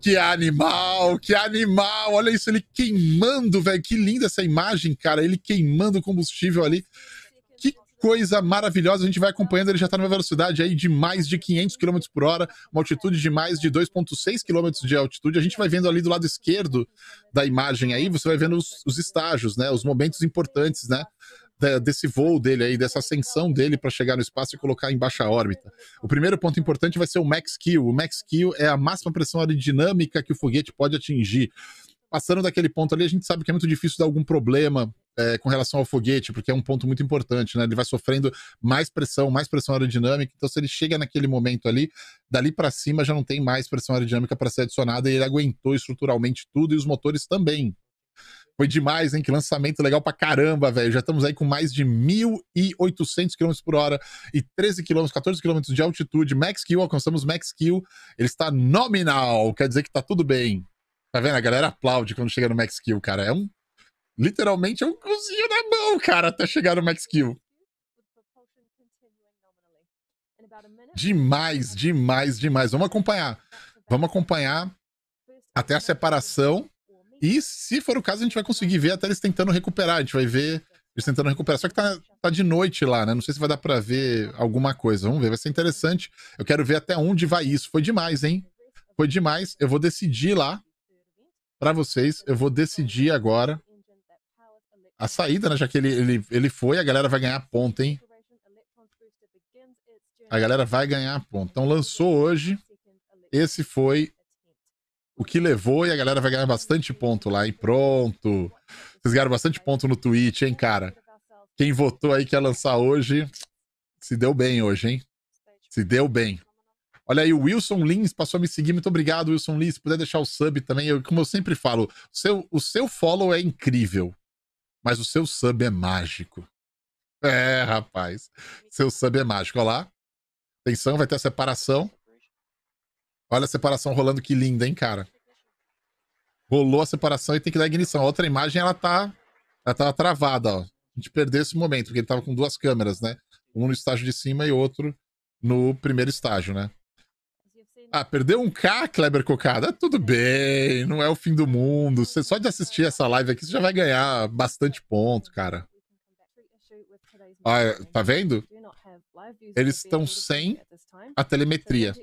Que animal, que animal! Olha isso, ele queimando, velho. Que linda essa imagem, cara. Ele queimando combustível ali. Que coisa maravilhosa. A gente vai acompanhando, ele já tá numa velocidade aí de mais de 500 km por hora, uma altitude de mais de 2,6 km de altitude. A gente vai vendo ali do lado esquerdo da imagem aí, você vai vendo os, os estágios, né? Os momentos importantes, né? desse voo dele aí, dessa ascensão dele para chegar no espaço e colocar em baixa órbita. O primeiro ponto importante vai ser o max kill. O max kill é a máxima pressão aerodinâmica que o foguete pode atingir. Passando daquele ponto ali, a gente sabe que é muito difícil dar algum problema é, com relação ao foguete, porque é um ponto muito importante, né? Ele vai sofrendo mais pressão, mais pressão aerodinâmica. Então, se ele chega naquele momento ali, dali para cima já não tem mais pressão aerodinâmica para ser adicionada e ele aguentou estruturalmente tudo e os motores também. Foi demais, hein? Que lançamento legal pra caramba, velho. Já estamos aí com mais de 1.800 km por hora e 13 km, 14 km de altitude. Max Kill, alcançamos Max Kill. Ele está nominal, quer dizer que tá tudo bem. Tá vendo? A galera aplaude quando chega no Max Kill, cara. É um. Literalmente é um cozinho na mão, cara, até chegar no Max Kill. Demais, demais, demais. Vamos acompanhar. Vamos acompanhar até a separação e se for o caso, a gente vai conseguir ver até eles tentando recuperar. A gente vai ver eles tentando recuperar. Só que tá, tá de noite lá, né? Não sei se vai dar para ver alguma coisa. Vamos ver, vai ser interessante. Eu quero ver até onde vai isso. Foi demais, hein? Foi demais. Eu vou decidir lá para vocês. Eu vou decidir agora a saída, né? Já que ele, ele, ele foi, a galera vai ganhar ponto, hein? A galera vai ganhar ponto. Então lançou hoje. Esse foi o que levou e a galera vai ganhar bastante ponto lá, hein? Pronto. Vocês ganharam bastante ponto no Twitch, hein, cara? Quem votou aí que ia lançar hoje, se deu bem hoje, hein? Se deu bem. Olha aí, o Wilson Lins passou a me seguir. Muito obrigado, Wilson Lins. Se puder deixar o sub também, eu, como eu sempre falo, o seu, o seu follow é incrível, mas o seu sub é mágico. É, rapaz. Seu sub é mágico. Olha lá. Atenção, vai ter a separação. Olha a separação rolando, que linda, hein, cara? Rolou a separação e tem que dar ignição. A outra imagem, ela tá... Ela tava travada, ó. A gente perdeu esse momento, porque ele tava com duas câmeras, né? Um no estágio de cima e outro no primeiro estágio, né? Ah, perdeu um K, Kleber Cocada? Tudo bem, não é o fim do mundo. Você, só de assistir essa live aqui, você já vai ganhar bastante ponto, cara. Olha, tá vendo? Eles estão sem a telemetria.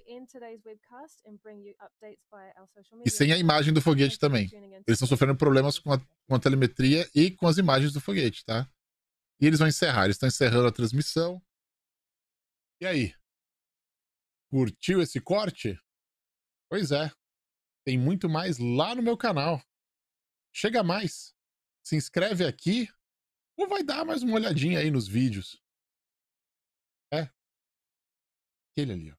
E sem a imagem do foguete também. Eles estão sofrendo problemas com a, com a telemetria e com as imagens do foguete, tá? E eles vão encerrar. Eles estão encerrando a transmissão. E aí? Curtiu esse corte? Pois é. Tem muito mais lá no meu canal. Chega mais. Se inscreve aqui ou vai dar mais uma olhadinha aí nos vídeos. É. Aquele ali, ó.